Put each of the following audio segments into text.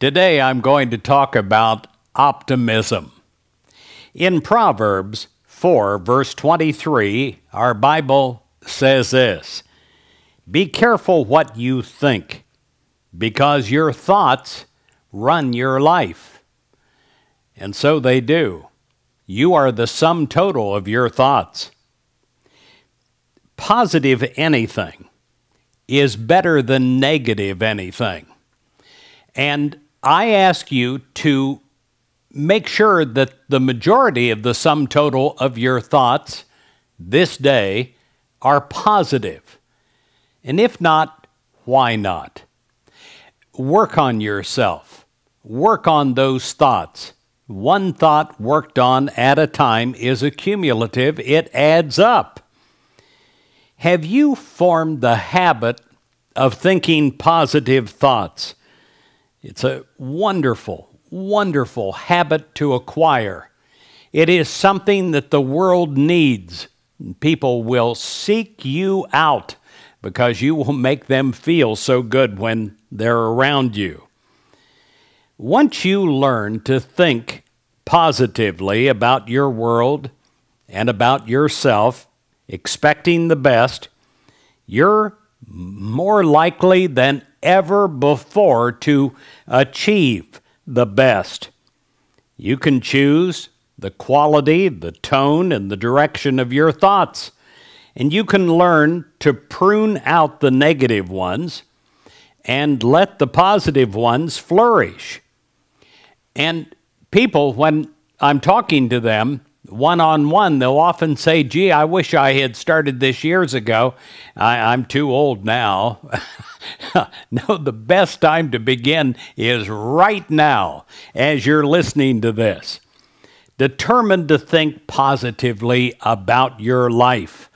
Today I'm going to talk about optimism. In Proverbs 4, verse 23, our Bible says this Be careful what you think, because your thoughts run your life. And so they do. You are the sum total of your thoughts. Positive anything is better than negative anything. And I ask you to make sure that the majority of the sum total of your thoughts this day are positive. And if not, why not? Work on yourself. Work on those thoughts. One thought worked on at a time is accumulative, it adds up. Have you formed the habit of thinking positive thoughts? It's a wonderful, wonderful habit to acquire. It is something that the world needs. People will seek you out because you will make them feel so good when they're around you. Once you learn to think positively about your world and about yourself, expecting the best, you're more likely than ever before to achieve the best. You can choose the quality, the tone, and the direction of your thoughts. And you can learn to prune out the negative ones and let the positive ones flourish. And people, when I'm talking to them one on one, they'll often say, gee, I wish I had started this years ago. I, am too old now. no, the best time to begin is right now as you're listening to this. Determined to think positively about your life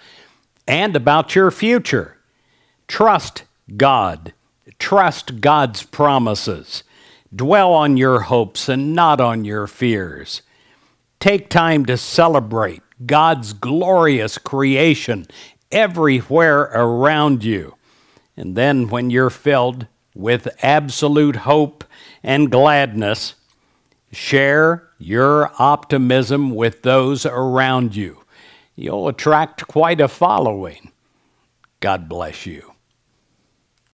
and about your future. Trust God. Trust God's promises. Dwell on your hopes and not on your fears. Take time to celebrate God's glorious creation everywhere around you. And then when you're filled with absolute hope and gladness, share your optimism with those around you. You'll attract quite a following. God bless you.